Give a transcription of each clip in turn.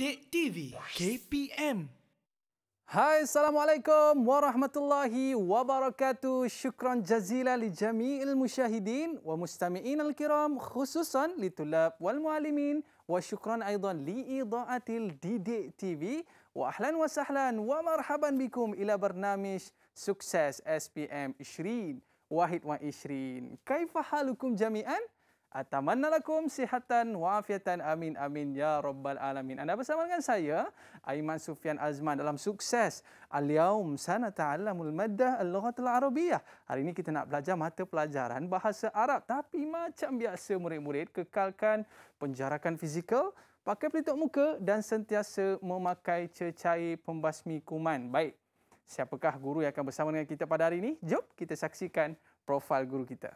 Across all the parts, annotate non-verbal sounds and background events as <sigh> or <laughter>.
Sidik TV KPM هاي السلام عليكم ورحمة الله وبركاته شكرا جزيلا لجميع المشاهدين ومستمعين الكرام خصوصا للطلاب والمعلمين وشكرا أيضا لإضاءة الديدي تي في وأهلا وسهلا ومرحبا بكم إلى برنامج سكسس اس بي ام 20 21 كيف حالكم جميعا؟ Atamanna sihatan wa afiatan amin amin ya rabbal alamin. Anda bersama dengan saya Aiman Sufian Azman dalam sukses Al-Yaum sana ta'allamul maddah al-lughatul arabiyah. Hari ini kita nak belajar mata pelajaran bahasa Arab tapi macam biasa murid-murid kekalkan penjarakan fizikal pakai pelitup muka dan sentiasa memakai cecair pembasmi kuman. Baik. Siapakah guru yang akan bersama dengan kita pada hari ini? Jom kita saksikan profil guru kita.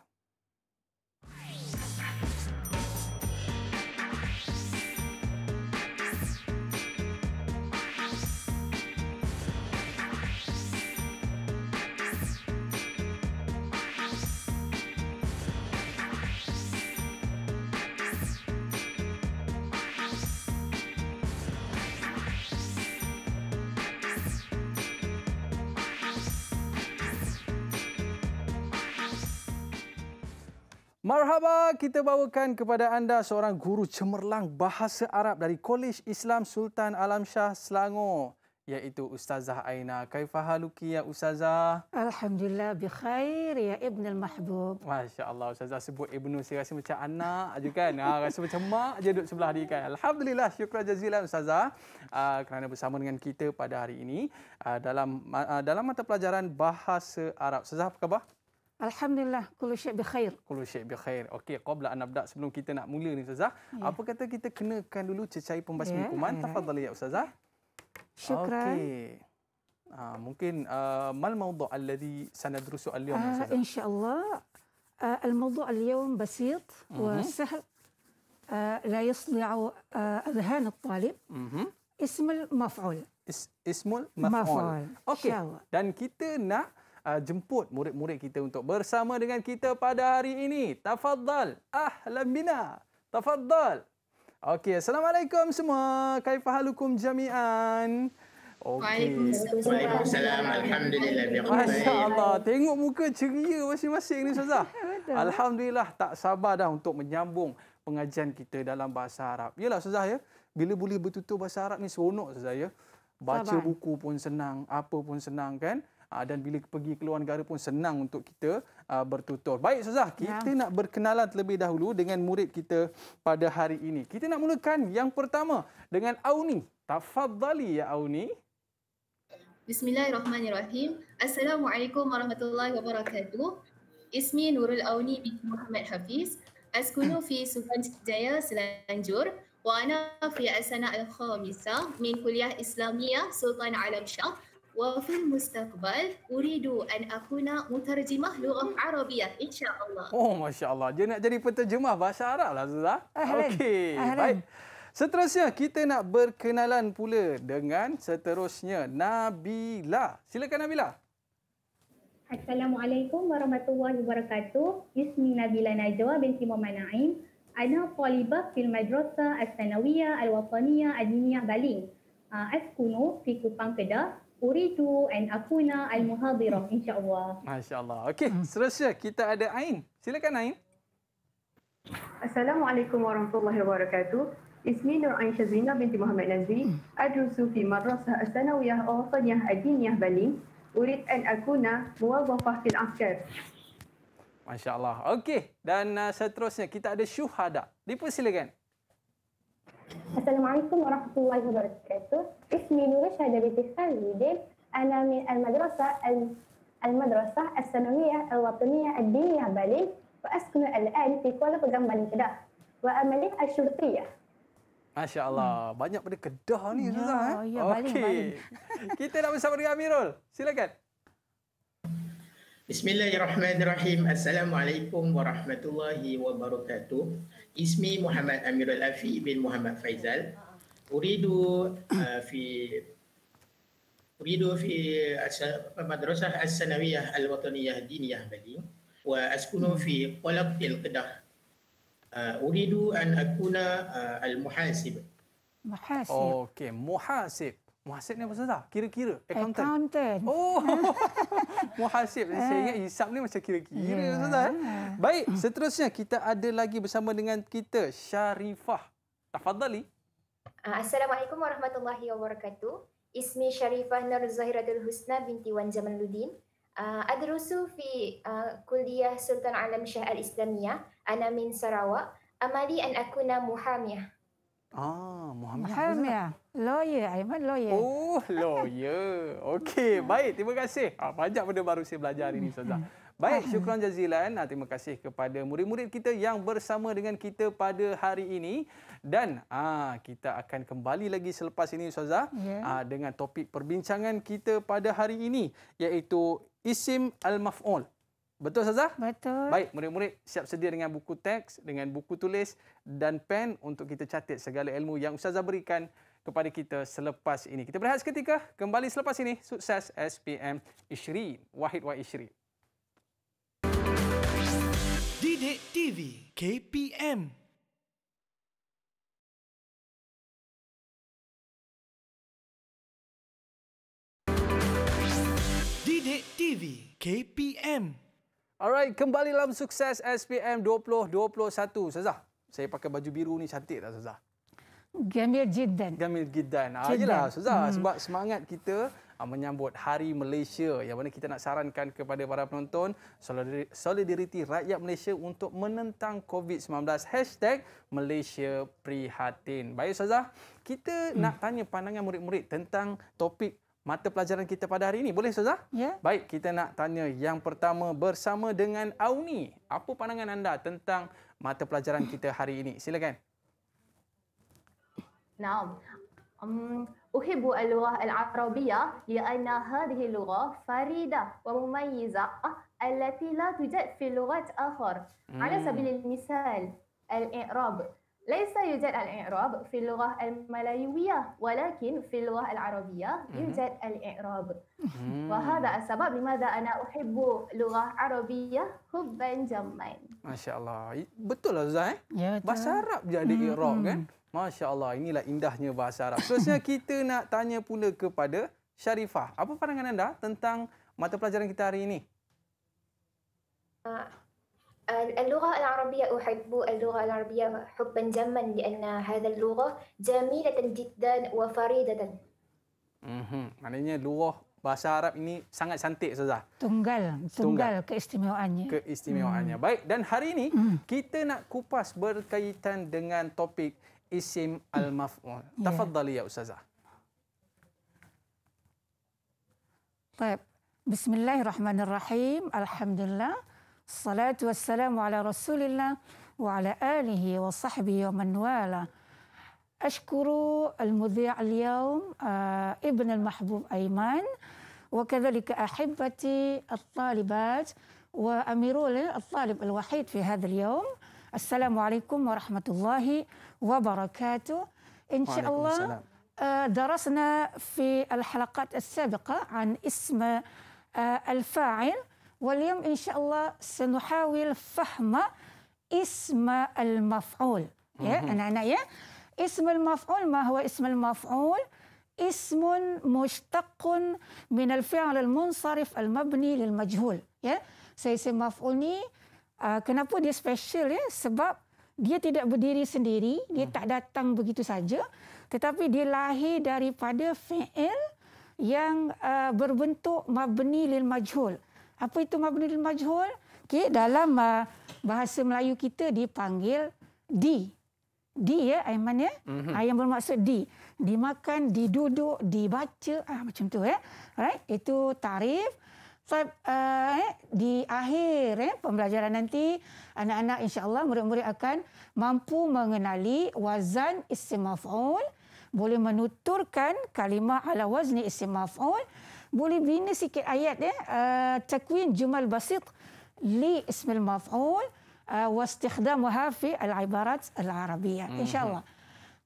Marhaba, kita bawakan kepada anda seorang guru cemerlang bahasa Arab dari Kolej Islam Sultan Alam Shah Selangor iaitu Ustazah Aina Kaifahaluki ya Ustazah. Alhamdulillah bi khair ya Ibn al Mahbub. Masya-Allah Ustazah sebut Ibnu saya rasa macam anak aje kan. Ha, rasa macam mak aje duduk sebelah dia kan. Alhamdulillah syukur jazilan Ustazah ah, kerana bersama dengan kita pada hari ini ah, dalam dalam mata pelajaran bahasa Arab. Ustazah apa khabar? Alhamdulillah, kulu syek bikhair. Kulu syek bikhair. Okey, qabla an nabda sebelum kita nak mula ni Ustazah, yeah. apa kata kita kenakan dulu cecair pembasmi yeah. kuman? Mhm. Tafadhali ya Ustazah. Syukran. Okey. Ha, mungkin uh, mal mawdu' alladhi sanadrusu al-yawm uh, Ustazah. Insya-Allah. Uh, al-mawdu' al-yawm basit mm-hmm. wa mhm. sahl. Uh, la yasli'u uh, adhan at-talib. Mhm. Ismul maf'ul. Is- ismul maf'ul. maf'ul. Okey. Dan kita nak uh, jemput murid-murid kita untuk bersama dengan kita pada hari ini. Tafadhal. Ahlan bina. Tafadhal. Okey, assalamualaikum semua. Kaifahalukum jami'an. Okey. Waalaikumsalam. Alhamdulillah. Masya-Allah. Tengok muka ceria masing-masing ni Ustazah. <laughs> Alhamdulillah tak sabar dah untuk menyambung pengajian kita dalam bahasa Arab. Yalah Ustazah ya. Bila boleh bertutur bahasa Arab ni seronok Ustazah ya. Baca buku pun senang, apa pun senang kan. Ah, dan bila pergi keluar negara pun senang untuk kita ah, bertutur. Baik Ustazah, ya. kita ya. nak berkenalan terlebih dahulu dengan murid kita pada hari ini. Kita nak mulakan yang pertama dengan Auni. Tafadhali ya Auni. Bismillahirrahmanirrahim. Assalamualaikum warahmatullahi wabarakatuh. Ismi Nurul Auni bin Muhammad Hafiz. Askunu fi Sufan Jaya Selangor, Wa ana fi Asana Al-Khamisa min Kuliah Islamiyah Sultan Alam Shah. وفي المستقبل اريد ان اكون مترجمه لغه عربيه ان شاء الله oh masya Allah dia nak jadi penterjemah bahasa Arab lah Zuzah okey baik Seterusnya kita nak berkenalan pula dengan seterusnya Nabila. Silakan Nabila. Assalamualaikum warahmatullahi wabarakatuh. Ismi Nabila Najwa binti Muhammad Naim. Ana talibah fil madrasah as-sanawiyah al-wataniyah ad-diniyah Baling. Uh, ah, Askunu fi Kupang Kedah Uridu an akuna al-muhadira insya-Allah. Masya-Allah. Okey, hmm. seterusnya kita ada Ain. Silakan Ain. Assalamualaikum warahmatullahi wabarakatuh. Ismi Nur Ain Shazina binti Muhammad Nazri. Hmm. Adrusu fi madrasah as-sanawiyah awtaniyah ad-diniyah balin. Urid an akuna muwazafah fil askar. Masya-Allah. Okey, dan uh, seterusnya kita ada Syuhada. Dipersilakan. silakan. Assalamualaikum warahmatullahi wabarakatuh. Ismi Nur Syahda binti Khalidin. Ana min al-madrasah al-madrasah as-sanawiyah al-wataniyah ad-diniyah Bali wa asknu al-an fi Kuala Pegang Bali Kedah wa amali al-syurtiyah. Masya Allah. Hmm. Banyak benda kedah ni, Ustazah. Ya, eh? ya, ya okay. baling, baling. Kita nak bersama dengan Amirul. Silakan. Bismillahirrahmanirrahim. Assalamualaikum warahmatullahi wabarakatuh. Ismi Muhammad Amirul Afi bin Muhammad Faizal. أريد في أريد في المدرسة الثانوية الوطنية الدينية بلي وأسكن في قلب القدر أريد أن أكون المحاسب محاسب أوكي محاسب Muhasib ni apa sahaja? Kira-kira? Accountant. Eh, Accountant. Oh, muhasib. <laughs> Eh. Saya ingat hisap ni macam kira-kira. Yeah. Ya. Sahaja. Eh. Baik, seterusnya kita ada lagi bersama dengan kita Sharifah Tafadhali. Ah, Assalamualaikum warahmatullahi wabarakatuh. Ismi Sharifah Nur Zahiratul Husna binti Wan Jamaluddin. Uh, ah, Adrusu fi uh, kuliah Sultan Alam Syah Al-Islamiyah. Ana Sarawak. Amali an akuna muhamiyah. Ah, Muhammad Hamia. Lawyer, Aiman lawyer. Oh, lawyer. Okey, <laughs> baik. Terima kasih. Ah, banyak benda baru saya belajar hari ini, sazah. <laughs> Baik, syukran jazilan. Ah, terima kasih kepada murid-murid kita yang bersama dengan kita pada hari ini. Dan ah, kita akan kembali lagi selepas ini, sazah, Yeah. Ah, dengan topik perbincangan kita pada hari ini. Iaitu Isim Al-Maf'ul. Betul Ustazah? Betul. Baik, murid-murid siap sedia dengan buku teks, dengan buku tulis dan pen untuk kita catat segala ilmu yang Ustazah berikan kepada kita selepas ini. Kita berehat seketika, kembali selepas ini. Sukses SPM Ishrin, Wahid Wahid Ishrin. Didik TV KPM Didik TV KPM Alright, kembali dalam sukses SPM 2021. Sazah, saya pakai baju biru ni cantik tak Sazah? Gamil jiddan. Gamil jiddan. Ah, jiddan. Sazah. Hmm. Sebab semangat kita ah, menyambut Hari Malaysia yang mana kita nak sarankan kepada para penonton solidariti rakyat Malaysia untuk menentang COVID-19 hashtag Malaysia Prihatin. Baik Ustazah, kita hmm. nak tanya pandangan murid-murid tentang topik mata pelajaran kita pada hari ini. Boleh Ustazah? Ya. Baik, kita nak tanya yang pertama bersama dengan Auni. Apa pandangan anda tentang mata pelajaran kita hari ini? Silakan. Naam. Um, أحب اللغة العربية لأن هذه اللغة فريدة ومميزة التي لا توجد في لغات أخرى. على misal al الإعراب ليس يوجد الإعراب في اللغة الملايوية ولكن في اللغة العربية يوجد الإعراب وهذا السبب لماذا أنا أحب لغة عربية حبا جما ما شاء الله betul lah eh? Zai ya, bahasa Arab jadi hmm, إعراب hmm. kan ما شاء الله inilah indahnya bahasa Arab seterusnya <laughs> kita nak tanya pula kepada Sharifah apa pandangan anda tentang mata pelajaran kita hari ini uh, اللغة العربية أحب اللغة العربية حبا جما لأن هذا اللغة جميلة جدا وفريدة معناها لغة Bahasa Arab ini sangat cantik sahaja. Tunggal, tunggal, keistimewaannya. Keistimewaannya. Baik, dan hari ini hmm. kita nak kupas berkaitan dengan topik isim al-maf'ul. Hmm. Ya. Tafadhali yeah. ya Ustazah. Baik. Bismillahirrahmanirrahim. Alhamdulillah. الصلاة والسلام على رسول الله وعلى آله وصحبه ومن والاه أشكر المذيع اليوم آه، ابن المحبوب أيمن وكذلك أحبتي الطالبات وأميرولي الطالب الوحيد في هذا اليوم السلام عليكم ورحمة الله وبركاته إن شاء الله السلام. آه، درسنا في الحلقات السابقة عن اسم آه، الفاعل واليوم إن شاء الله سنحاول فهم اسم المفعول يا أنا أنا يا اسم المفعول ما هو اسم المفعول اسم مشتق من الفعل المنصرف المبني للمجهول يا سيسي مفعولي كنابو دي سبيشل يا سبب Dia tidak berdiri sendiri, dia tak datang begitu saja, tetapi dia lahir daripada fi'il yang uh, berbentuk mabni lil majhul. Uh, apa itu mabnul majhul? Okey, dalam uh, bahasa Melayu kita dipanggil di. Di ya, ayam mana? Ya? Mm-hmm. Ayam ah, bermaksud di. Dimakan, diduduk, dibaca, ah macam tu ya. Alright, itu tarif. So, uh, eh, di akhir eh, pembelajaran nanti, anak-anak insyaAllah murid-murid akan mampu mengenali wazan isim boleh menuturkan kalimah ala wazni isim boleh bina sikit ayat ya uh, takwin jumal basit li ism al maf'ul uh, واستخدامها في العبارات العربية إن شاء الله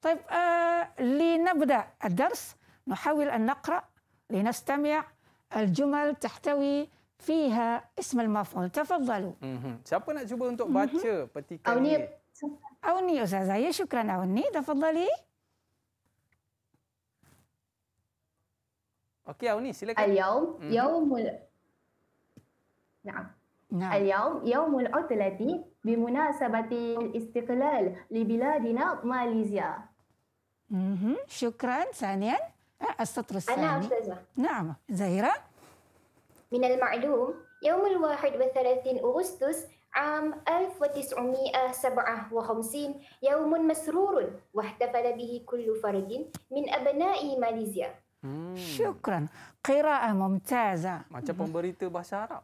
طيب آه لنبدأ الدرس نحاول أن نقرأ لنستمع الجمل تحتوي فيها اسم المفعول تفضلوا siapa nak cuba untuk baca petikan ini Auni Ustazah ya syukran Auni تفضلي اوكي اوني سيلك اليوم يوم ال... نعم نعم. اليوم يوم العطلة بمناسبة الاستقلال لبلادنا ماليزيا اها شكرا ثانيا أه، السطر الثاني أنا نعم زهيرة من المعلوم يوم الواحد وثلاثين أغسطس عام 1957 يوم مسرور واحتفل به كل فرد من أبناء ماليزيا Hmm. شكرا قراءة ممتازة macam hmm. pemberita bahasa Arab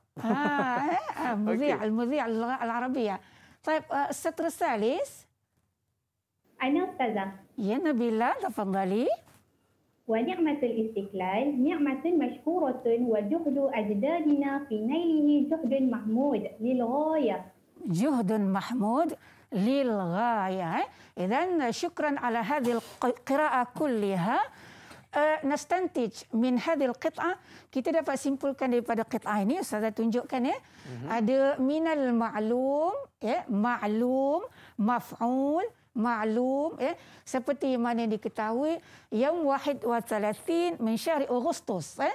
مذيع المذيع اللغة العربية طيب السطر الثالث أنا أستاذة يا نبيلة تفضلي ونعمة الاستقلال نعمة مشكورة وجهد أجدادنا في نيله جهد محمود للغاية جهد محمود للغاية إذا شكرا على هذه القراءة كلها uh, nastantij min hadil qita kita dapat simpulkan daripada qita ini saya tunjukkan ya mm-hmm. ada minal ma'lum ya ma'lum maf'ul ma'lum ya seperti mana yang diketahui yang wahid wa thalathin min syahri agustus ya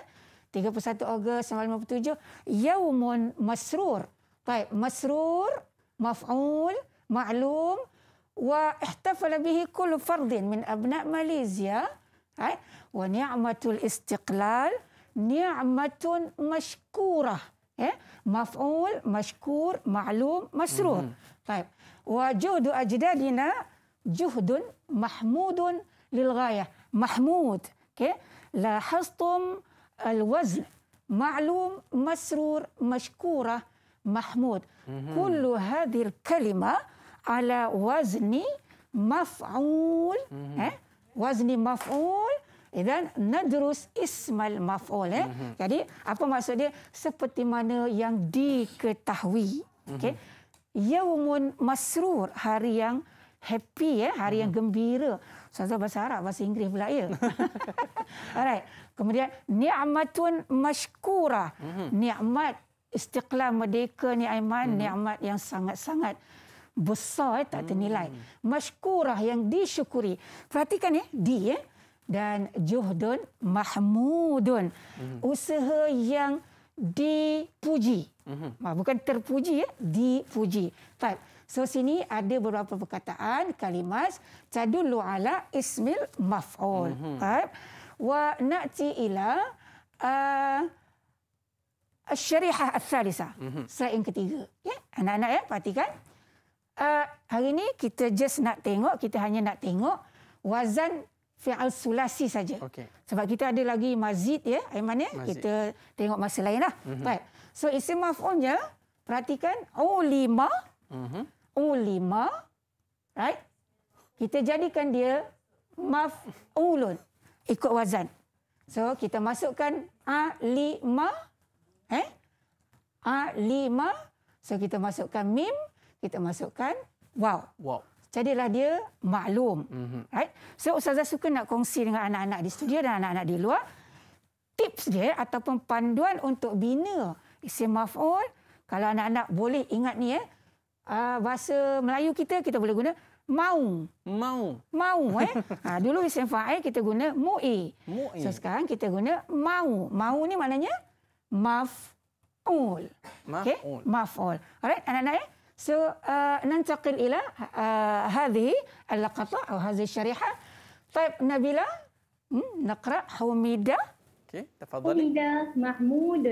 31 Ogos 1957 yaumun masrur baik masrur maf'ul ma'lum wa ihtafala bihi kullu fardin min abna' Malaysia ونعمة الاستقلال نعمة مشكورة إيه؟ مفعول مشكور معلوم مسرور طيب وجهد أجدادنا جهد محمود للغاية محمود إيه؟ لاحظتم الوزن معلوم مسرور مشكورة محمود كل هذه الكلمة على وزن مفعول wazni maf'ul dan nadrus ismal maf'ul eh. Mm-hmm. Jadi apa maksud dia seperti mana yang diketahui. Mm-hmm. Okey. Yaumun masrur hari yang happy ya, eh. hari mm. yang gembira. Ustazah bahasa Arab, bahasa Inggeris pula ya. <laughs> Alright. Kemudian ni'matun mashkura. Mm-hmm. Nikmat istiqlal merdeka ni Aiman, mm-hmm. nikmat yang sangat-sangat besar eh, tak ternilai. Hmm. Masykurah yang disyukuri. Perhatikan ya, eh, di ya. Eh. Dan juhdun mahmudun. Hmm. Usaha yang dipuji. Hmm. Ah, bukan terpuji ya, eh, dipuji. Baik. So sini ada beberapa perkataan kalimat tadullu ala ismil maf'ul. Hmm. Baik. Hmm. Wa na'ti ila uh, Syarihah al-Thalisa. Mm-hmm. Slide ketiga. Ya? Anak-anak ya, perhatikan uh, hari ni kita just nak tengok, kita hanya nak tengok wazan fi'al sulasi saja. Okay. Sebab kita ada lagi mazid ya, Aiman ya. Kita tengok masa lain Mm-hmm. Lah. Right. So isim maf'ulnya, perhatikan U5. Mm -hmm. U5. Right? Kita jadikan dia maf'ulun. Ikut wazan. So kita masukkan A5. Eh? A5. So kita masukkan mim kita masukkan wow. Wow. Jadilah dia maklum. Mm-hmm. Right? So ustazah suka nak kongsi dengan anak-anak di studio dan anak-anak di luar tips dia ataupun panduan untuk bina isim maf'ul. Kalau anak-anak boleh ingat ni ya. Eh, uh, bahasa Melayu kita kita boleh guna mau. Mau. Mau eh. ha, <laughs> dulu isim fa'il eh, kita guna mu'i. mu'i. So sekarang kita guna mau. Mau ni maknanya maf'ul. Maf'ul. Okay? Maf'ul. Alright anak-anak ya. سو آه ننتقل الى آه هذه اللقطه او هذه الشريحه طيب نبيله نقرا حميده اوكي تفضلي حميده محمود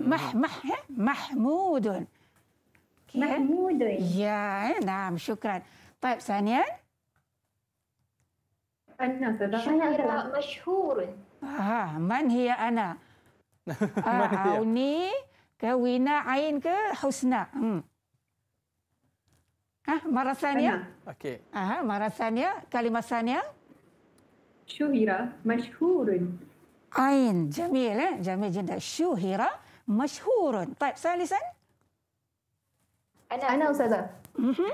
مح مح محمود محمود يا نعم شكرا طيب ثانيا أنا مشهور آه من هي أنا؟ عوني <laughs> آه، كوينا عينك حسنى Ah, Mara Sania. Okey. Ah, Mara Sania, kalimah Sania. Syuhira masyhurun. Ain, jamil eh. Jamil jindak. Syuhira masyhurun. Type saya lisan. Ana, Ana Ustazah. Mm -hmm.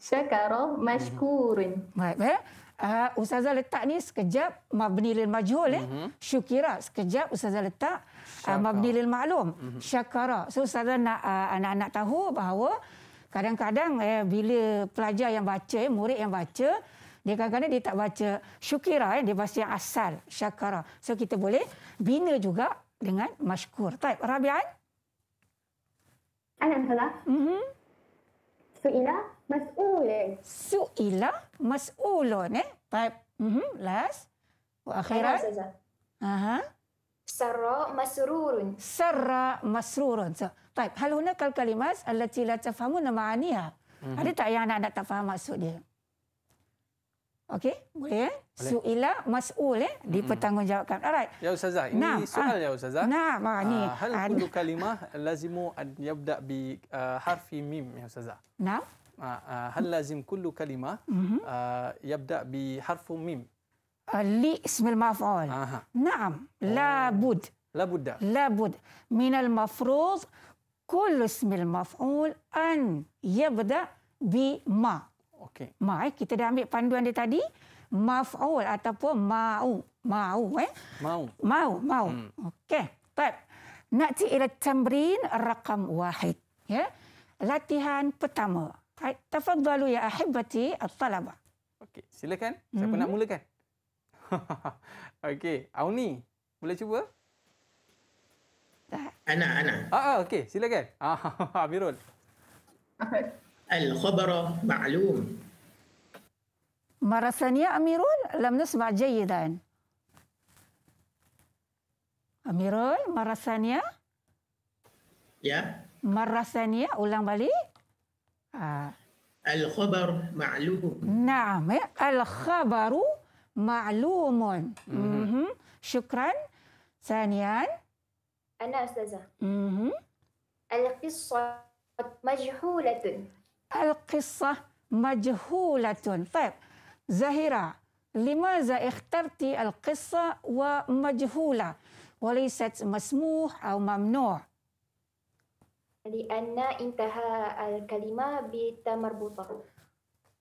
Syakara masyhurun. Baik, eh uh, ustazah letak ni sekejap mabni lil majhul mm-hmm. syukira sekejap ustazah letak uh, mabni lil maklum mm-hmm. syakara so ustazah nak uh, anak-anak tahu bahawa kadang-kadang eh bila pelajar yang baca eh murid yang baca dia kadang-kadang dia tak baca syukira eh dia baca yang asal syakara so kita boleh bina juga dengan masykur. Taib, Rabian? Alhamdulillah. Mm-hmm. Suila mas'ulun. Suila mas'ulun eh. Baik. Mhm, last. Wa akhiran. Aha. Sarra masrurun. Sarra masrurun. So, baik. Hal huna kal kalimas allati la tafhamuna ma'aniha. Mm-hmm. Ada tak yang anak-anak tak faham maksud dia? Mm. Okey, boleh eh? Boleh. Su'ila mas'ul eh hmm. dipertanggungjawabkan. Alright. Ya ustazah, ini nah. Ah. soal ya ustazah. Nah, ma ah, ni. Uh, hal kullu kalimah lazimu an yabda bi uh, harfi mim ya ustazah. Nah. Uh, hal lazim kullu kalimah uh, yabda bi harfu mim. Uh, li ismil maf'ul. Naam, oh. labud. Labud. Labud min al mafruz kullu ismil maf'ul an yabda bi ma. Uh, Okay. Ma, kita dah ambil panduan dia tadi. Maf'ul ataupun ma'u. Ma'u, eh? Ma'u. Ma'u, ma'u. Hmm. Okey. Baik. Nakti ila tamrin rakam wahid. Ya. Yeah? Latihan pertama. Baik. Tafadzalu ya ahibati al-talaba. Okey. Silakan. Siapa hmm. nak mulakan? <laughs> Okey. Auni, boleh cuba? Anak, anak. Ah, ah okey. Silakan. Ah, <laughs> Amirul. Al-khabara ma'lum. مرة ثانية أميرول لم نسمع جيدا أميرول مرة ثانية yeah. مرة ثانية أولاً بالي الخبر معلوم نعم الخبر معلوم mm-hmm. شكرا ثانيا أنا أستاذة القصة مجهولة القصة مجهولة طيب Zahira, lima za ikhtarti al-qissa wa majhula wa laysat masmuh aw mamnu'. Li'anna intaha al-kalima bi tamarbuta.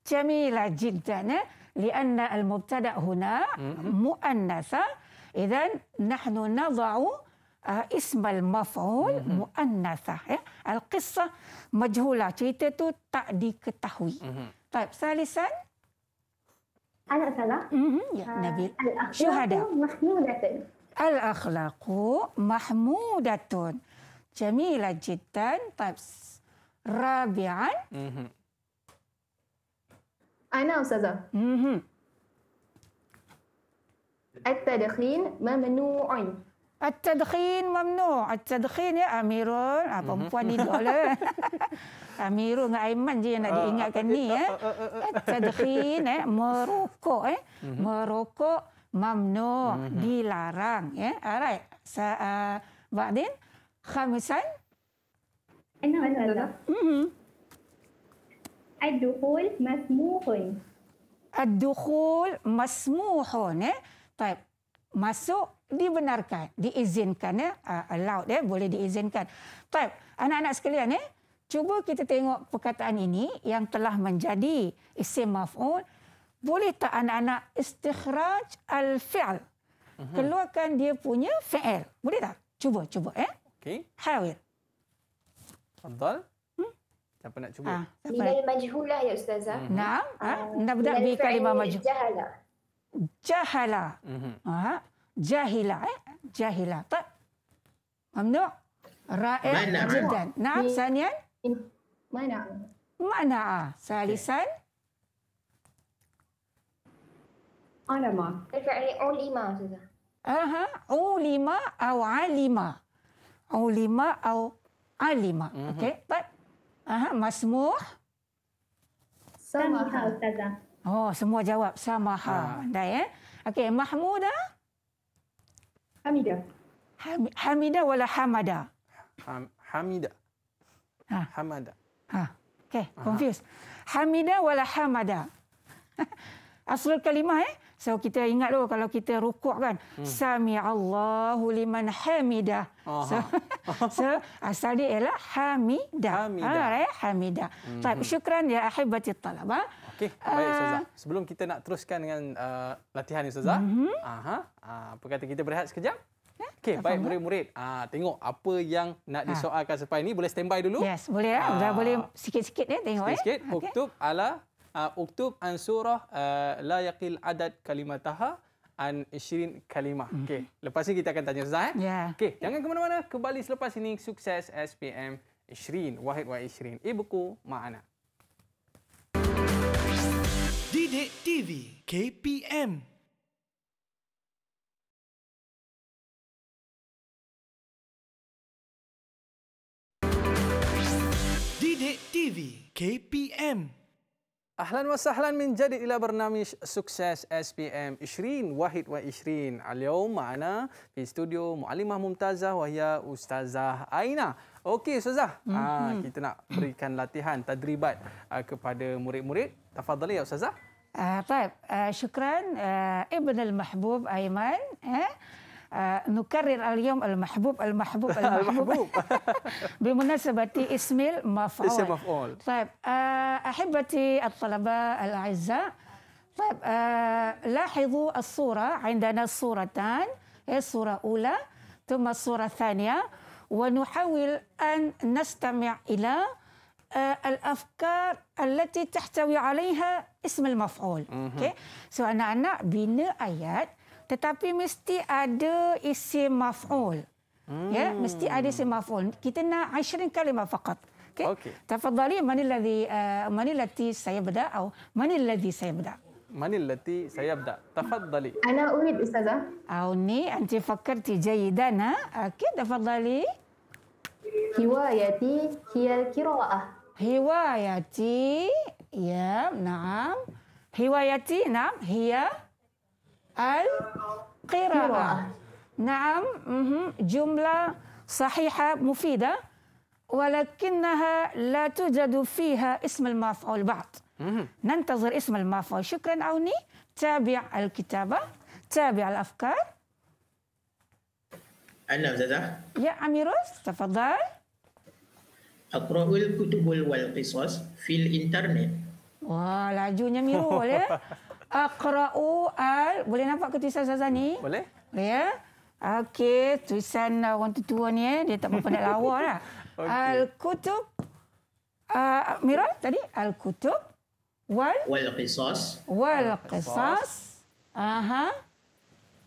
Jamila jiddan, eh? li'anna al-mubtada huna mm-hmm. mu'annatha. Idzan nahnu nad'u uh, ism al-maf'ul mm-hmm. mu'annatha, ya. Eh? Al-qissa majhula, cerita tu tak diketahui. Mm-hmm. Baik, salisan. So, أنا سنة آه، نبيل شهداء محمودة الأخلاق محمودة جميلة جدا طيب رابعا أنا أستاذة التدخين ممنوع At-tadkhin mamnu. At-tadkhin ya Amirun, Ah, mhm. perempuan ni lah. <laughs> Amirul dengan Aiman je yang nak ah, ah, diingatkan ah, ni. ya, At-tadkhin eh. merokok. Eh. Mm-hmm. Merokok mamnu. Mhm. Dilarang. ya, Alright. Sa, uh, Ba'din. Khamisan. Ano ano ano? Mm -hmm. Ad-dukhul masmuhun. Ad-dukhul masmuhun. Eh. Ya. Taip. Masuk dibenarkan, diizinkan ya, allowed ya, boleh diizinkan. Tapi anak-anak sekalian ya, cuba kita tengok perkataan ini yang telah menjadi isim maf'ul. Boleh tak anak-anak istikhraj al-fi'l? Mhm. Keluarkan dia punya fi'l. Boleh tak? Cuba, cuba ya. Okay. Hawil. Abdul. Hmm? Siapa nak cuba? Ha, Bila majhulah ya Ustazah. Mm-hmm. Nah, ah, ha? nak budak kalimah majhulah. Jahalah. Jahala. Mm-hmm jahilah eh jahilah tak ممنوع رائع جدا نعم ثانيا منع منع ثالثا انا ما كيف اها علم او علم علم او علم اوكي طيب اها مسموح سمح استاذه اوه سموه جواب سمح ها داي اوكي محموده Hamida. Ham, Hamida wala Hamada? Ham, Hamida. Ha. Hamada. Ha. Okay, confused. Hamida wala Hamada. <laughs> Asal kalimah eh? So kita ingat tu kalau kita rukuk kan hmm. sami Allahu liman hamidah. So, <laughs> so asal dia ialah hamidah. Hamidah. Ha, ah, right? hamidah. Hmm. Baik, syukran ya ahibati talaba. Ah. Okey. Baik ah. ustazah. Uh, Sebelum kita nak teruskan dengan uh, latihan ni ustazah. Uh-huh. Aha. apa kata kita berehat sekejap? Ya, Okey, baik murid-murid. Ah ha, tengok apa yang nak disoalkan ha. sampai ni boleh standby dulu? Yes, boleh ah. Ha. Dah boleh sikit-sikit ya tengok ya. Sikit-sikit. Eh. Okay. Uktub ala Ah, uktub an surah ah, la yaqil adad kalimataha an ishrin kalimah. Mhm. Okey, lepas ni kita akan tanya Ustaz eh. Yeah. Okey, jangan ke mana-mana. Kembali selepas ini sukses SPM Ishrin Wahid wa Ishrin. Ibuku ma'ana. Didik TV KPM. Didik TV KPM. Ahlan wa sahlan min jadid ila bernami sukses SPM Ishrin Wahid wa Ishrin. al ma'ana di studio Mu'alimah Mumtazah wa Ustazah Aina. Okey Ustazah, ah, mm-hmm. ah, kita nak berikan latihan tadribat ah, kepada murid-murid. Tafadhali ya Ustazah. Uh, baik, uh, syukran uh, Ibn al-Mahbub Aiman. Eh? آه، نكرر اليوم المحبوب المحبوب <laughs> المحبوب <laughs> بمناسبة اسم المفعول اسم مفعول طيب آه، أحبتي الطلبة الأعزاء طيب آه، لاحظوا الصورة عندنا صورتان هي الصورة أولى ثم الصورة الثانية ونحاول أن نستمع إلى الافكار التي تحتوي عليها اسم المفعول اوكي سواء عندنا بين ايات tetapi mesti ada isim maf'ul. Ya, hmm. Ya, mesti ada isim maf'ul. Kita nak 20 kalimah fakat. Okey. Okay. Tafadhali man alladhi uh, eh, man allati sayabda atau man alladhi sayabda? Man allati sayabda? Tafadhali. Ana urid ustazah. ni anti fakarti jayidan ha? Okey, tafadhali. Hiwayati hiya qira'ah. Hiwayati ya, na'am. Hiwayati na'am hiya القراءة نعم جملة صحيحة مفيدة ولكنها لا توجد فيها اسم المفعول بعد ننتظر اسم المفعول شكرا عوني تابع الكتابة تابع الأفكار أنا زادة يا أميروس تفضل أقرأ الكتب والقصص في الإنترنت واه لاجونيا ميرول <laughs> Aqra'u al... Boleh nampak ke tulisan Zazan ni? Boleh. Boleh ya? Okey, tulisan uh, orang tertua ni. Eh. Dia tak apa nak lawa lah. <laughs> okay. Al-Kutub. Uh, Mira tadi? Al-Kutub. Wal... Wal-Qisas. Wal-Qisas. Aha.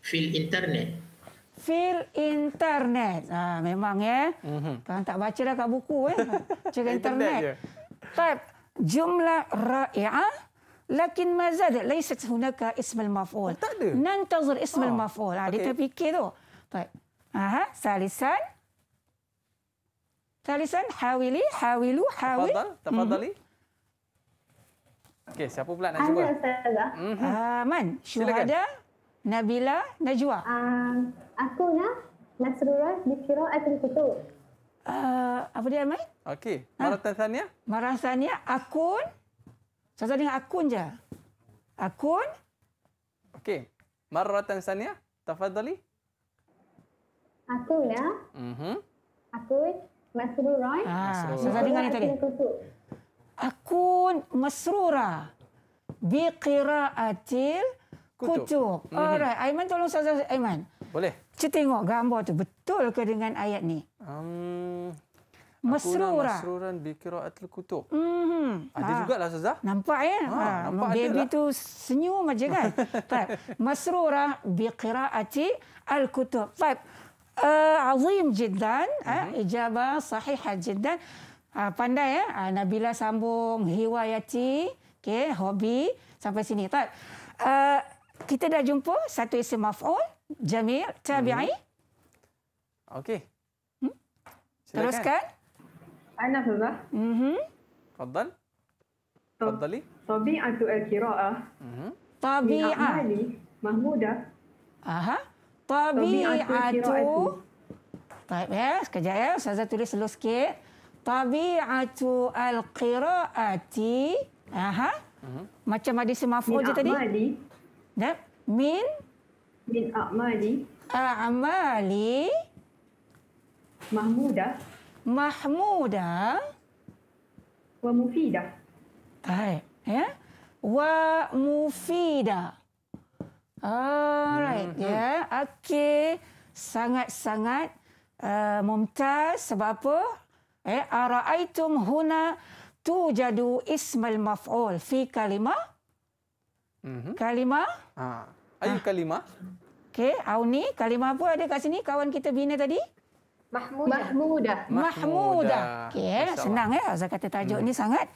Fil internet. Fil internet. Ha, memang ya. Mm -hmm. tak baca dah kat buku. Eh. <laughs> Cakap internet. internet Type jumlah ra'i'ah. Lakin mazad laysat hunaka ism al maf'ul. Oh, tak ada. Nantazir ism al oh, maf'ul. Ha, okay. Dia terfikir tu. Baik. Aha, salisan. Salisan hawili, hawilu, hawil. Tafadhali. Mhm. Okey, siapa pula nak Anda cuba? Mhm. Ah, uh, man, syuhada, Nabila, Najwa. Uh, aku nak Nasrullah di qiraat al uh, ah, apa dia, Man? Okey. Ah. Maratan Sania? Maratan Sania, akun. Sasa dengan akun je. Akun. Okey. Maratan Sania, Tafadali, Akun ya. Mhm. uh Akun Masrura. Ah, Sasa dengar ni tadi. Akun Masrura biqira qiraatil kutub. kutub. Mhm. Alright, Aiman tolong Sasa Aiman. Boleh. Cik tengok gambar tu betul ke dengan ayat ni? Um, Masrura مسرورة مسرورا بقراءة الكتب ada ah. juga lah Ustazah nampak ya ha, nampak baby tu senyum aja kan طيب مسرورة بقراءة الكتب طيب عظيم جدا إجابة صحيحة جدا pandai ya Nabila sambung hiwayati okay, hobi sampai sini طيب eh, kita dah jumpa satu isi maf'ul jamil tabi'i mhm. Okey. Hmm? Teruskan. Silakan. أنا فزة تفضل تفضلي طبيعة القراءة طبيعة أعمالي محمودة أها طبيعة طيب يا سكجاية يا أستاذة تريس لوسكي طبيعة القراءة أها ما تشم هذه اسمها فوجة تدي من من أعمالي أعمالي محمودة mahmuda wa mufida. Baik, ya. Yeah? Wa mufida. Alright, hmm. hmm. ya. Yeah. Okey, sangat-sangat uh, mumtaz sebab apa? Eh, araaitum huna tu jadu ismal maf'ul fi kalima. Mm-hmm. Kalimah? Ha. Ayu ah. kalimah? Okey, au ni kalimah apa ada kat sini kawan kita bina tadi? Mahmudah. Mahmudah. Okey, senang ya. Saya kata tajuk hmm. ni sangat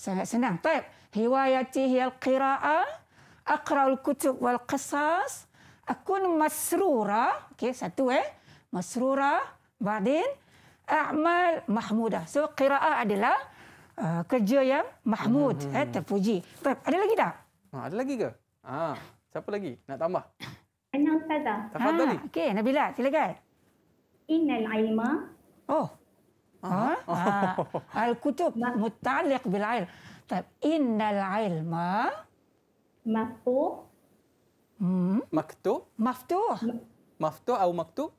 sangat senang. Baik. Hiwayati hiyal qira'ah. Aqra'ul kutub wal qasas. Akun masrura. Okey, satu eh. Masrura. Ba'din. A'mal mahmudah. So, qira'ah adalah uh, kerja yang mahmud. Eh, hmm. Eh, terpuji. Baik. Ada lagi tak? Ha, ada lagi ke? Ha, siapa lagi nak tambah? Ana Ustazah. Tafadhali. Ha, ah, Okey, Nabila, silakan innal ilma. Oh. Ha? Ah, ah. Ha. Ah. Al-kutub mutalliq bil ilm. Tapi innal ilma maftuh. Hmm. Maktub? Maftu. Maftu. atau maktub?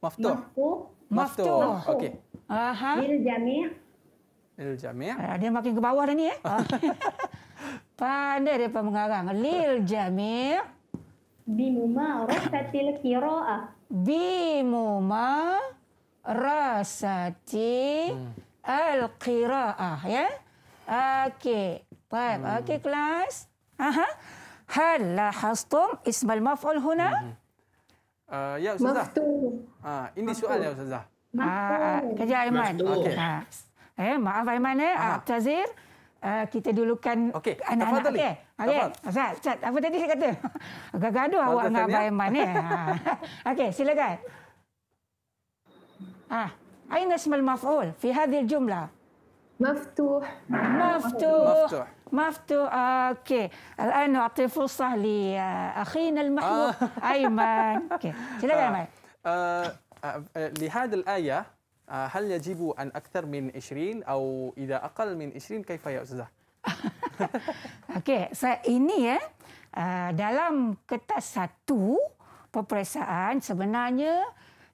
Maftu. Maftu. Maftuh. maftuh. maftuh. Okey. Aha. Bil jami'. Lil jami'. Dia makin ke bawah dah ni eh. <laughs> Pandai dia pun mengarang. Lil jami'. Bimuma rasatil kira'ah bimuma rasati al-qira'ah. Ya? Okey. baik hmm. Okey, kelas. Aha. Hal lahastum ismal maf'ul huna? Hmm, hmm. Uh, ya, Ustazah. Ha, ini Maftu. soal ya, Ustazah. Ah, Maftu. Ha, kerja Aiman. Okay. Ha. Ah. Eh, maaf Aiman, eh. Ha. Abtazir uh, kita dulukan okay. anak-anak. Okey, okay. Ustaz, Ustaz, apa tadi saya kata? agak <laughs> gaduh awak dengan Abang ah. Iman. Eh. <laughs> Ah. Okey, silakan. Ah, Aina ismal maf'ul fi hadhil jumlah? Maftuh. Maftuh. Maftuh. Okey. Al-an u'ati fursah li akhina al-mahmud <laughs> Aiman. Okey. Silakan Aiman. Uh, uh, uh, uh, uh, هل يجب أن أكثر من 20 أو إذا أقل من 20 كيف يا أستاذة؟ Okey, so ini ya eh, ah, dalam kertas satu peperiksaan sebenarnya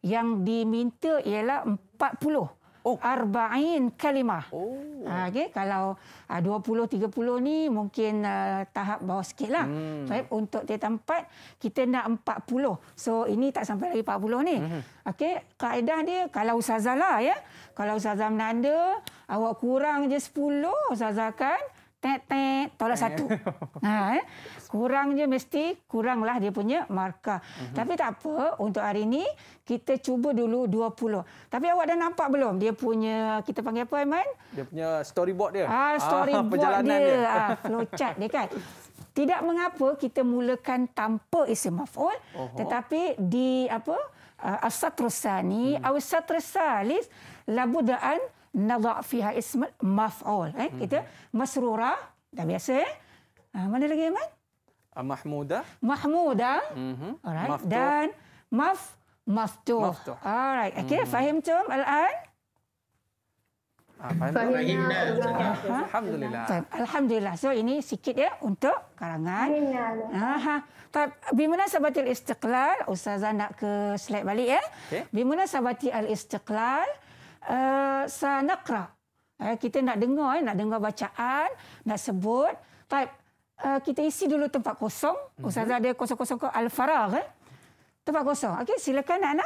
yang diminta ialah 40. 40 kalimah. Oh. Ah, okay? kalau 20 ah, 30 ni mungkin uh, tahap bawah sikitlah. Hmm. Baik, untuk tempat kita nak 40. So ini tak sampai lagi 40 ni. Hmm. okay? kaedah dia kalau ustazah lah ya. Kalau ustazah menanda awak kurang je 10 ustazah kan tet tet tolak eh. satu. <laughs> ha, eh? Kurang je mesti kuranglah dia punya markah. Mm-hmm. Tapi tak apa, untuk hari ini kita cuba dulu 20. Tapi awak dah nampak belum dia punya kita panggil apa Aiman? Dia punya storyboard dia. Ah ha, storyboard ha, dia. dia. Ha, ah, flowchart dia kan. Tidak mengapa kita mulakan tanpa isim maf'ul tetapi di apa? Uh, ah, Asatrusani, hmm. Labudaan, nada fiha ism maf'ul eh hmm. kita hmm. masrura dah biasa eh ha, mana lagi Iman? Ah, mahmuda mahmuda mm -hmm. alright maftuh. dan maf maftuh, maftuh. alright okey hmm. faham tum al-an ah, Alhamdulillah. Alhamdulillah. So ini sikit ya untuk karangan. Ya Aha. Tak bimana sabatil istiqlal ustazah nak ke slide balik ya. Okay. Bimana sabati al istiqlal Eh, sanakra. Eh, kita nak dengar, eh, nak dengar bacaan, nak sebut. tapi uh, eh, kita isi dulu tempat kosong. Mhm. Ustazah mm-hmm. ada kosong-kosong ke Al-Farah. Eh? Tempat kosong. Okay, silakan Nana.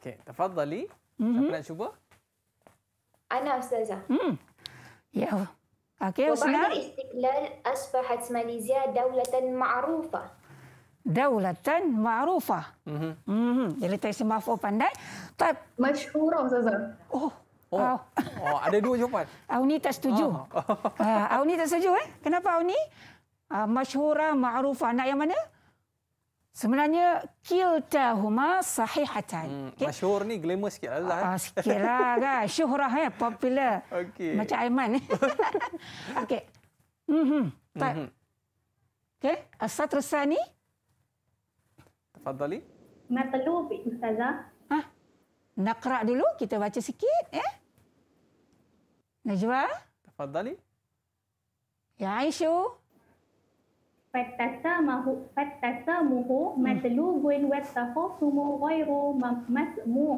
Okay, tafadhali. Mm-hmm. nak cuba? Ana Ustazah. Hmm. Ya. Okey, Ustazah. Wabahat istiklal asbahat Malaysia daulatan ma'rufah daulatan ma'rufa. Mm-hmm. Mm-hmm. Jadi terima maaf pandai. Tak... Masyurah, Zazah. Oh. Oh. oh. ada dua jawapan. <laughs> Auni tak setuju. Oh. uh, <laughs> Auni tak setuju. Eh? Kenapa Auni? Uh, ah, Masyura ma'rufa. Nak yang mana? Sebenarnya kiltahuma sahihatan. Hmm, okay. Masyur ni glamour sikit lah. Zah. Uh, sikit lah kan. <laughs> Syuhrah eh, popular. Okay. Macam Aiman. Eh? okay. Mm-hmm. Tak. Mm-hmm. Okay. Satrasa ni Fadali. Nak perlu ustazah? Ha? Nak kerak dulu kita baca sikit eh? Najwa? Tafadali. Ya Aisyu. Fattasa mahu fattasa muhu matlubun hmm. wa tahu sumu ghairu mamsmu.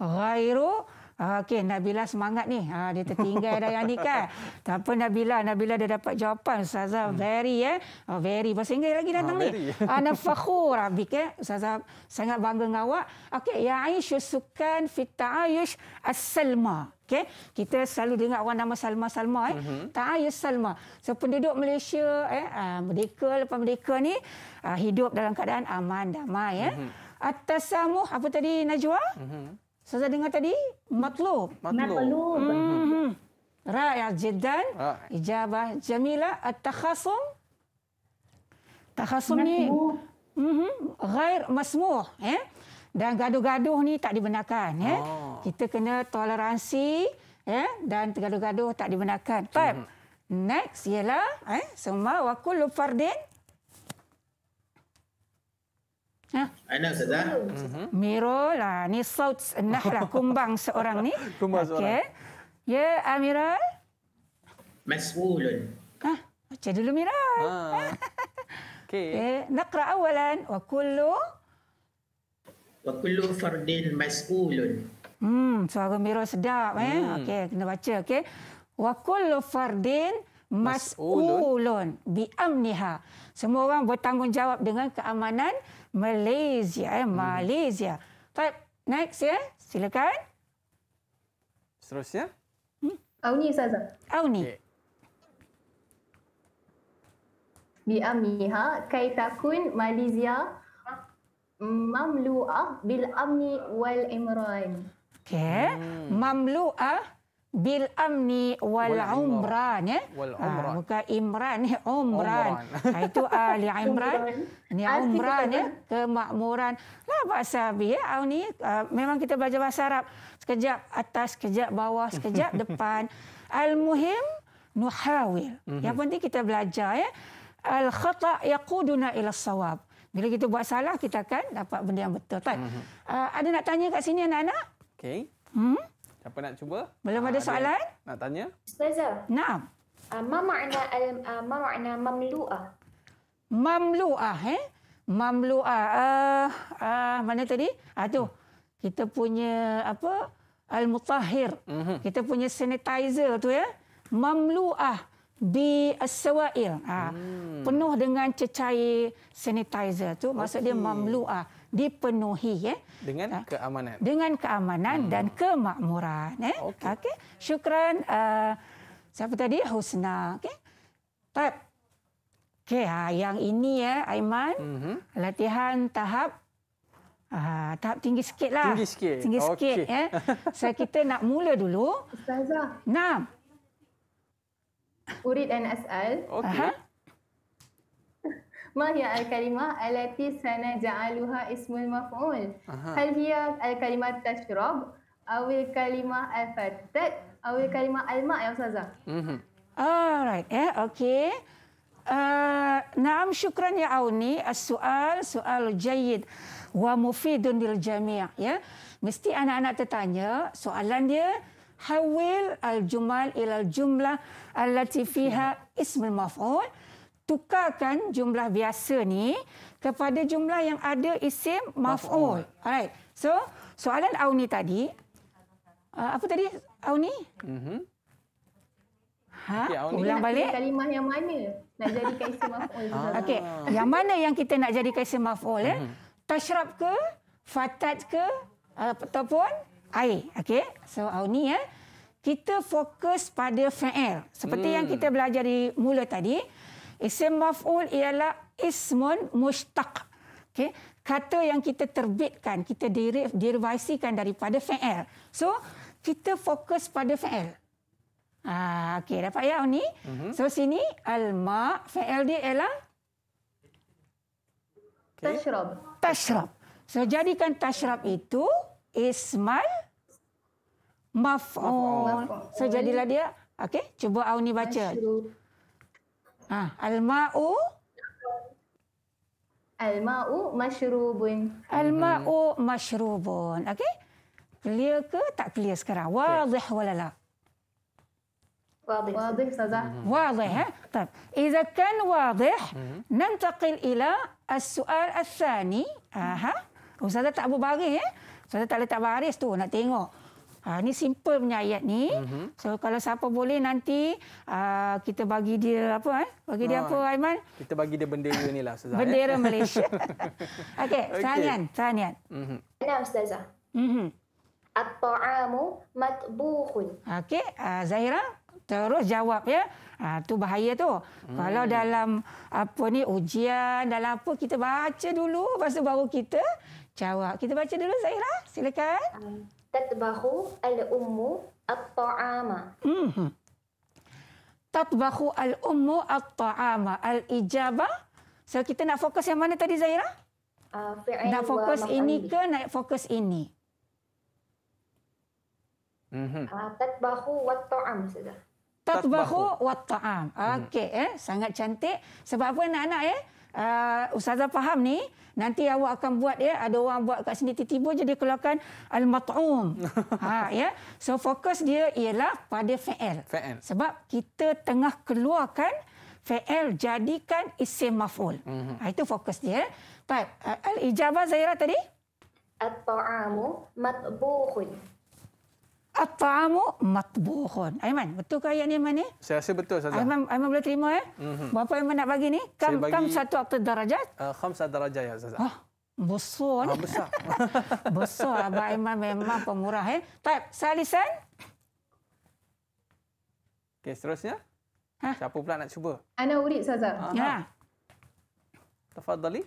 Ghairu Ah, okey, Nabila semangat ni. Ha, dia tertinggal dah yang ni kan. <laughs> Tak apa Nabila. Nabila dah dapat jawapan. Ustazah hmm. very ya. Eh? Oh, very. Bahasa Inggeris lagi datang ha, ni. Ana <laughs> fakhur abik Eh? Ustazah sangat bangga dengan awak. Okey, ya aishu sukan fit ta'ayush as-salma. Okey, kita selalu dengar orang nama Salma Salma eh. Mm-hmm. Ta'ayush Salma. So penduduk Malaysia eh merdeka lepas merdeka ni hidup dalam keadaan aman damai ya. Eh? Mm-hmm. Atas samuh apa tadi Najwa? Mm-hmm. Saya dengar tadi, matlub. Matlub. Mhm. Raya jiddan. Ijabah jamila. At-takhasum. Takhasum ni... mm mhm. masmuh. Ya. Dan gaduh-gaduh ni tak dibenarkan. Ya. Oh. Kita kena toleransi. Ya. Dan gaduh-gaduh tak dibenarkan. Mhm. Next ialah... Eh, Semua wakulu fardin. Ha? Aina Ustazah. Uh-huh. Mhm. Mirul, ah, ni saut Nahra lah, kumbang seorang ni. <laughs> kumbang okay. seorang. Ya, yeah, Amirul. Mas'ulun. Ha? Baca dulu, Mirul. Ha. Ah. <laughs> Okey. Okay. Nakra awalan. Wa kullu. Wa kullu fardin mas'ulun. Hmm, suara Mirul sedap. Eh? Hmm. Okey, kena baca. Okey. Wa kullu fardin mas'ulun bi amniha semua orang bertanggungjawab dengan keamanan Malaysia eh hmm. Malaysia Baik, next ya silakan seterusnya hmm? auni saza auni okay. bi amniha kaitakun Malaysia mamlu'ah bil amni wal imran okey hmm. mamlu'ah bil amni wal umran ya ah, muka imran ni ya, umran, ah, itu ahli <laughs> imran ni umran ya kemakmuran lah bahasa bi ya au ni ah, memang kita belajar bahasa arab sekejap atas sekejap bawah sekejap <laughs> depan al muhim nuhawil mhm. yang penting kita belajar ya al khata yaquduna ila sawab bila kita buat salah kita akan dapat benda yang betul kan uh, ada nak tanya kat sini anak-anak okey hmm? Siapa nak cuba? Belum ah, ada soalan? nak tanya? Ustazah. Nah. Apa makna al apa ah, makna mamlu'ah? Mamlu'ah eh? Mamlu'ah. Ah, ah, mana tadi? Ah tu. Kita punya apa? Al-mutahhir. Mm-hmm. Kita punya sanitizer tu ya. Mamlu'ah bi aswa'il. Ah, hmm. penuh dengan cecair sanitizer tu. Maksud okay. dia mamlu'ah dipenuhi ya dengan keamanan dengan keamanan hmm. dan kemakmuran ya okey okay. syukran uh, siapa tadi husna okey tab okey ha yang ini ya aiman mm-hmm. latihan tahap Ah, tahap tinggi sikit lah. Tinggi sikit. Tinggi sikit. Okay. Ya. Eh. <laughs> So, kita nak mula dulu. Ustazah. Nah. Urid NSL. Okey. Uh-huh. ما هي الكلمة التي سنجعلها اسم المفعول؟ أه. هل هي الكلمة تشرب أو الكلمة الفتت أو الكلمة الماء يا أستاذة؟ Alright, yeah, okay. Uh, نعم شكرا يا عوني السؤال سؤال جيد ومفيد للجميع يا yeah. مستي أنا أنا تتانيا سؤالاً دي حول الجمل إلى الجملة التي فيها اسم المفعول tukarkan jumlah biasa ni kepada jumlah yang ada isim maf'ul. Alright. So, soalan Auni tadi uh, apa tadi Auni? Mhm. Ha? Okay, Ulang balik. Kalimah yang mana nak jadikan isim maf'ul? <laughs> Ah. Okey. Yang mana yang kita nak jadikan isim maf'ul ya? Mm-hmm. Tashrab ke, fatat ke uh, ataupun air. Okey. So Auni ya. Eh? Kita fokus pada fa'il. Seperti mm. yang hmm. kita belajar di mula tadi, Isim maf'ul ialah ismun mushtaq. Okay? Kata yang kita terbitkan, kita deriv, derivasikan daripada fa'al. So, kita fokus pada fa'al. Ah, ha, okay, dapat ya ni? Mm-hmm. So, sini al-ma fa'al dia ialah? Okay. Tashrab. Tashrab. So, jadikan tashrab itu ismal maf'ul. Maf'ul. So, jadilah dia. Okey, cuba Auni baca. Tashrub. آه. الماء الماء مشروب الماء مشروب اوكي clear ke tak clear sekarang واضح ولا لا واضح واضح واضح طيب اذا كان واضح ننتقل الى السؤال الثاني اها ustazah tak باري eh ustazah tak تو baris Ha, ni simple punya ayat ni. Mm-hmm. So kalau siapa boleh nanti uh, kita bagi dia apa eh? Bagi dia ha. apa Aiman? Kita bagi dia bendera ni lah Ustazah. Eh? Bendera eh. <laughs> Malaysia. Okey, Sanian, okay. Sanian. Mhm. Ana Ustazah. Mhm. At-ta'amu matbukhun. Okey, uh, Zahira terus jawab ya. Ha, tu bahaya tu. Hmm. Kalau dalam apa ni ujian dalam apa kita baca dulu lepas tu baru kita jawab. Kita baca dulu Zahira, silakan. Hmm tatbahu al-ummu at-ta'ama. Mhm. Tatbahu al-ummu at-ta'ama. al ijabah So kita nak fokus yang mana tadi Zaira? Uh, nak fokus ini ke nak fokus ini? -hmm. tatbahu wat ta'am sudah. Tatbahu wat ta'am. Mhm. Okey eh sangat cantik. Sebab apa anak-anak eh? uh, ustazah faham ni nanti awak akan buat ya ada orang buat kat sini tiba-tiba je keluarkan al mat'um <laughs> ha ya so fokus dia ialah pada fa'il fa'il sebab kita tengah keluarkan fa'il jadikan isim maf'ul mm-hmm. ha itu fokus dia but uh, ah, al ijabah zahira tadi at ta'amu matbukhun Atamu taamu matbuhun. Aiman, betul ke ayat ni Aiman ni? Saya rasa betul Ustaz. Aiman, Aiman boleh terima eh? Mm-hmm. Berapa Aiman nak bagi ni? Kam, bagi... kam satu akta darajat? Uh, khamsa darajat ya Ustaz. Oh, ah, besar ni. Ah, besar. <laughs> besar. Abang Aiman memang pemurah eh. Taip, salisan. Okey, seterusnya. Ha? Siapa pula nak cuba? Ana Urid Saza. Ah, ya. Tafadhali.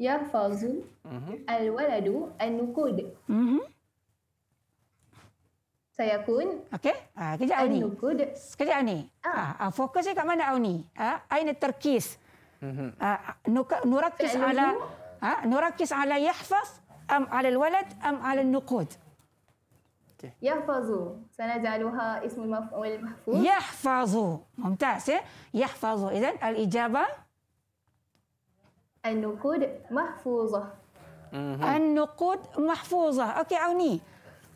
Ya Fauzul. mm Al-waladu an-nukud. mm saya pun. Okey. Ha, kejap Auni. Kejap Auni. Ah. Ha, fokusnya kat mana Auni? Ha, aina terkis. Mm-hmm. Ha, nurakis ala ha, nurakis ala yahfaz am ala alwalad am ala nuqud. يحفظ سنجعلها اسم المفعول المحفوظ يحفظ ممتاز يحفظ اذا الاجابه النقود محفوظه النقود محفوظه اوكي عوني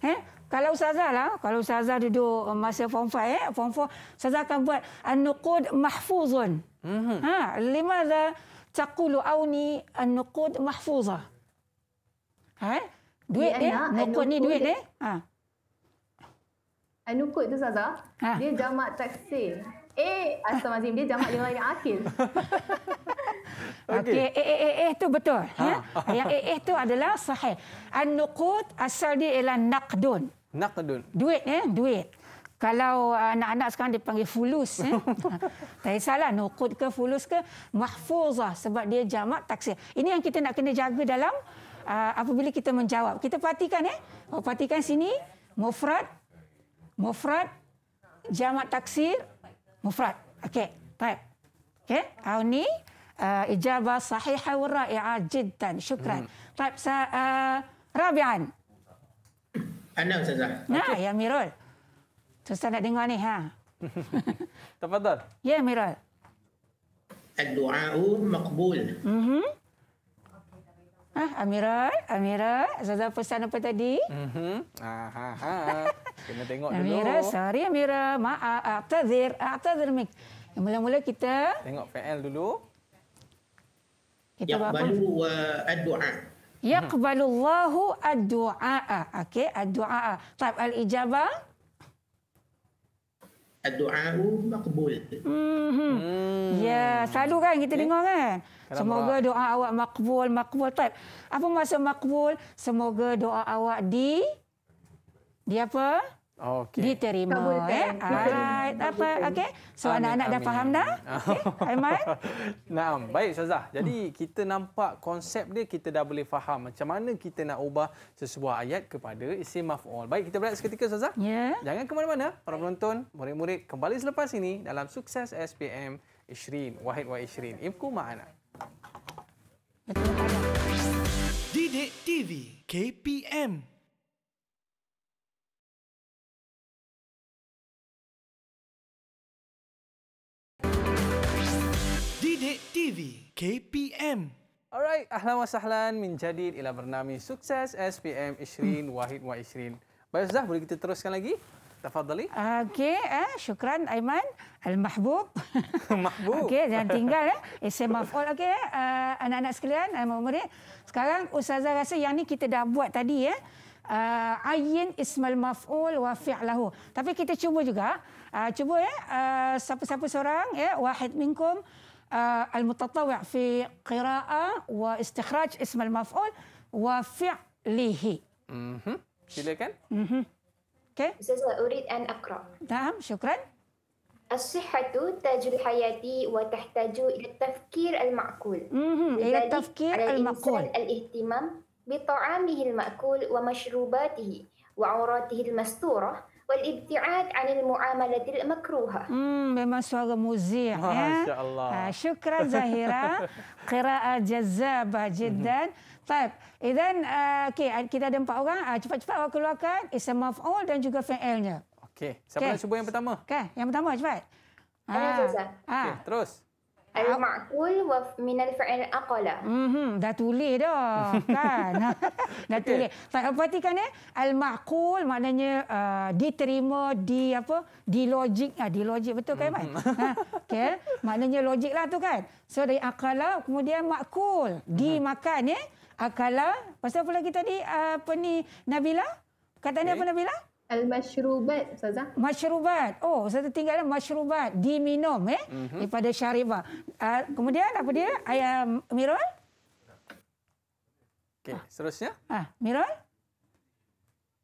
ها kalau ustazah lah kalau ustazah duduk uh, masa form 5 eh form 4 ustazah akan buat an-nuqud mahfuzun mm -hmm. ha limadha taqulu auni an-nuqud mahfuza ha duit ni nuqud ni duit ni ha an-nuqud tu ustazah ha. dia jamak taksir eh astagfirullah dia jamak dengan yang akhir. <laughs> Okey, okay. Eh, eh, eh, eh, tu betul. Ha. Ya? Yang eh, eh, tu adalah sahih. An-nuqud asal dia ialah naqdun. Naqdun. Duit ya, duit. Kalau uh, anak-anak sekarang dipanggil fulus. Ya? <laughs> tak kisahlah, nukut ke fulus ke. Mahfuzah sebab dia jamak taksir. Ini yang kita nak kena jaga dalam uh, apabila kita menjawab. Kita perhatikan. Ya? Oh, perhatikan sini. Mufrad. Mufrad. Jamak taksir. Mufrad. Okey. Baik. Okey. Hau ni. Uh, ijabah sahihah wa ra'i'ah jiddan. Syukran. Hmm. Baik. Hmm. Uh, Rabian. Ana Ustazah. Nah, okay. ya Mirul. Ustaz nak dengar ni ha. <laughs> Tafadhal. ya Mirul. Ad-du'a'u maqbul. Mhm. Ah, Amirul, Amirul, Ustazah pesan apa tadi? Mhm. Ha ha ha. <laughs> Kena tengok dulu. Amirul, sorry Amirul. Maaf, a'tazir, a'tazir mik. Mula-mula kita tengok PL dulu. Kita ya, baru uh, ad-du'a. Yaqbalu Allahu ad-du'a. Okey, ad-du'a. Tab al-ijabah. Ad-du'a maqbul. Mhm. Hmm. Ya, selalu kan kita ya. dengar kan? Semoga doa awak makbul, makbul. Tab. Apa maksud makbul? Semoga doa awak di di apa? Okay. Diterima. Okay. Eh? Alright. Apa? Okey. So anak-anak dah faham dah? <laughs> Okey. Aiman? Naam. Baik, Ustazah. Jadi kita nampak konsep dia kita dah boleh faham macam mana kita nak ubah sesebuah ayat kepada isim maf'ul. Baik, kita berehat seketika, Ustazah. Ya. Yeah. Jangan ke mana-mana. Para penonton, murid-murid kembali selepas ini dalam sukses SPM Ishrin. Wahid wa Ishrin. Ibku ma'ana. Didik TV KPM. KPM. Alright, ahlan wa sahlan min jadid ila bernami sukses SPM Ishrin hmm. Wahid wa Ishrin. Baik Ustaz, boleh kita teruskan lagi? Tafadhali. Okey, eh, syukran Aiman Al-Mahbub. <laughs> Mahbub. Okey, jangan tinggal. Eh. Isim eh, maf'ul. Oh, okey, eh, eh. anak-anak sekalian, anak eh, murid. Sekarang Ustazah rasa yang ni kita dah buat tadi. ya. Uh, ayin ismal maf'ul wa fi'lahu. Tapi kita cuba juga. cuba ya, eh. uh, siapa-siapa seorang, ya, wahid minkum. آه، المتطوع في قراءة واستخراج اسم المفعول وفعله silakan okay. Ustazah, أريد أن أقرأ نعم شكرا الصحة تاج الحياة وتحتاج إلى التفكير المعقول إلى التفكير المعقول الاهتمام بطعامه المأكول ومشروباته وعوراته المستورة والابتعاد عن المعاملة المكروهة بما سؤال مزيع ما شاء الله آه شكرا زهيرة قراءة جذابة جدا طيب إذا أوكي كذا ada empat orang آه ah, cepat cepat awak keluarkan اسم مفعول dan juga فعلnya Okey. Siapa okay. nak cuba yang pertama? Okey. Yang pertama cepat. Ah. Ah. Okay, terus. Al-Ma'kul wa minal fi'il aqala. Mm-hmm. Dah tulis dah. <laughs> kan? <laughs> dah tulis. Okay. Tak perhatikan eh. Al-Ma'kul maknanya uh, diterima di apa? Di logik. Ah, di logik betul kan, Iman? Mm-hmm. Ha? Eh. Maknanya logik lah tu kan. So, dari aqala kemudian ma'kul. Dimakan mhm. eh. Aqala. Pasal apa lagi tadi? Uh, apa ni? Nabila? Katanya okay. Eh? apa Nabila? Al-Mashrubat, Ustazah. Mashrubat. Oh, Ustazah tinggalkan Mashrubat. Diminum, eh. Mm-hmm. Daripada Syarifah. Uh, kemudian, apa dia? Ayah Mirul? Okey, ah. seterusnya. Ah, Mirul?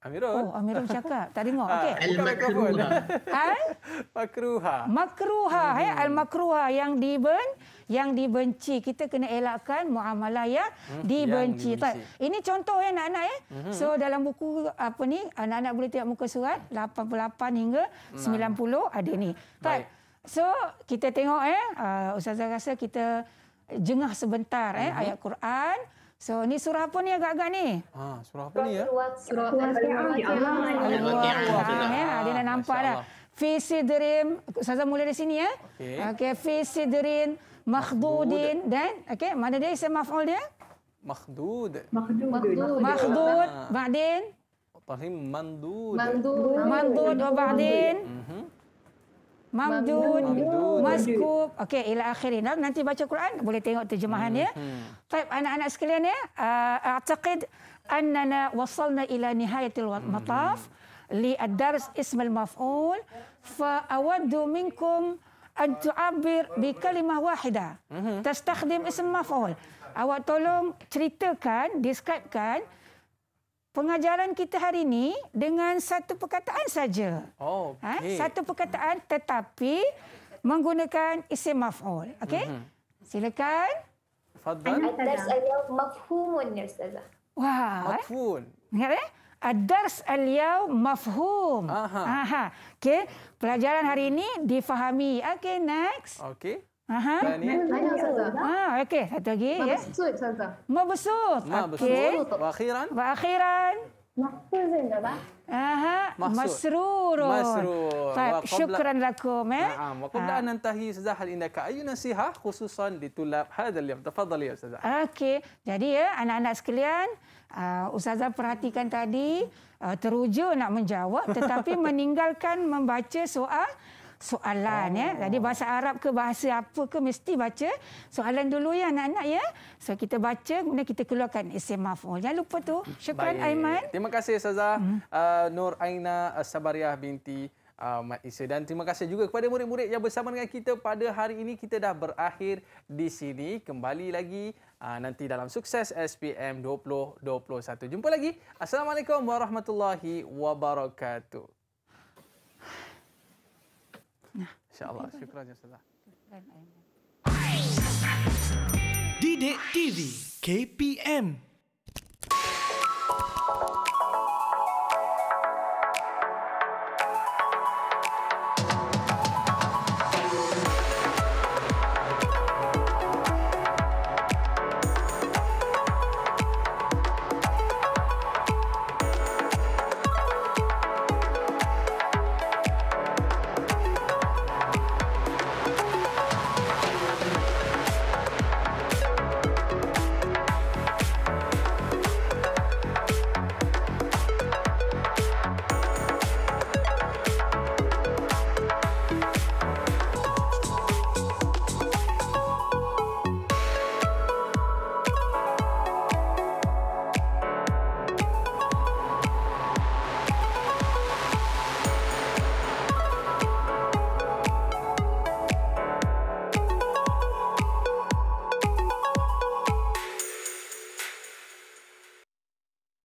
Amirul. Oh, Amirul cakap. Tak dengar. Ah, Okey. Al-Makruha. Al? Makruha. <laughs> Makruha. Hmm. Eh? Al-Makruha yang diben yang dibenci kita kena elakkan muamalah yang dibenci. Hmm, yang dibenci. Ini contoh ya anak-anak ya. Mm -hmm. So dalam buku apa ni anak-anak boleh tengok muka surat 88 hingga 90 ada ni. Baik. So kita tengok ya ustazah rasa kita jengah sebentar eh -hmm. ayat Quran. So ni surah apa ni agak-agak ni? Ha, surah apa ni ya? Surah Al-Waqiah. Al-Waqiah. Ya, dia dah nampak dah. Face Dream, mulai mula di sini ya. Okey. Okey, Face Makhdudin dan okey, mana dia Saya maaf maf'ul dia? Makhdud. Makhdud. Makhdud, ah. ba'din. Tahim mandud. Mandud. Mandud wa ba'din. Mhm. Mamdud, maskub. Okey, ila akhirin. Nanti baca Quran, boleh tengok terjemahan ya. Baik, mhm. anak-anak sekalian ya. Uh, أعتقد أننا وصلنا إلى نهاية المطاف. لدرس اسم المفعول فأود منكم أن تعبر بكلمة واحدة تستخدم اسم المفعول Awak tolong ceritakan, describekan pengajaran kita hari ini dengan satu perkataan saja. Oh, okay. ha? Satu perkataan tetapi menggunakan isim maf'ul. Okey? Mm-hmm. Silakan. Fadhal. Al-Tarz al-Mafhumun, ya Ustazah. Wah. Mafhumun. Ingat eh? Ad-dars al-yaw mafhum. Aha. Aha. Okey, pelajaran hari ini difahami. Okey, next. Okey. Aha. Ha, ah, okey, satu lagi ya. Mabsut saza. Mabsut. Okey. Wa akhiran. Wa akhiran. Mahfuzin dah bah. Aha. Masrurun. Masrurun. Syukran lakum eh. Naam, wa qabla ah. an antahi saza hal indaka ayu nasiha khususan li tulab hadha al-yaw. Tafadhali ya saza. Okey. Jadi ya anak-anak sekalian, Uh, Ustazah perhatikan tadi uh, teruja nak menjawab tetapi <laughs> meninggalkan membaca soal soalan ya. oh. ya. Jadi bahasa Arab ke bahasa apa ke mesti baca soalan dulu ya anak-anak ya. So kita baca kemudian kita keluarkan isim maf'ul. Jangan lupa tu. Syukran Aiman. Terima kasih Ustazah. Hmm. Uh, Nur Aina Sabariah binti uh, Isa dan terima kasih juga kepada murid-murid yang bersama dengan kita pada hari ini kita dah berakhir di sini kembali lagi uh, nanti dalam sukses SPM 2021 jumpa lagi assalamualaikum warahmatullahi wabarakatuh insyaallah syukran jazalah Didik TV KPM